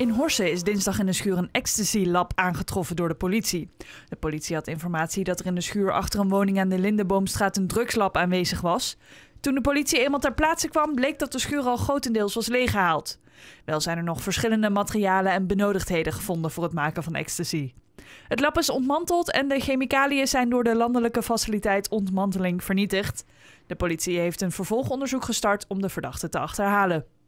In Horsen is dinsdag in de schuur een ecstasy-lab aangetroffen door de politie. De politie had informatie dat er in de schuur achter een woning aan de Lindenboomstraat een drugslab aanwezig was. Toen de politie eenmaal ter plaatse kwam, bleek dat de schuur al grotendeels was leeggehaald. Wel zijn er nog verschillende materialen en benodigdheden gevonden voor het maken van ecstasy. Het lab is ontmanteld en de chemicaliën zijn door de landelijke faciliteit ontmanteling vernietigd. De politie heeft een vervolgonderzoek gestart om de verdachte te achterhalen.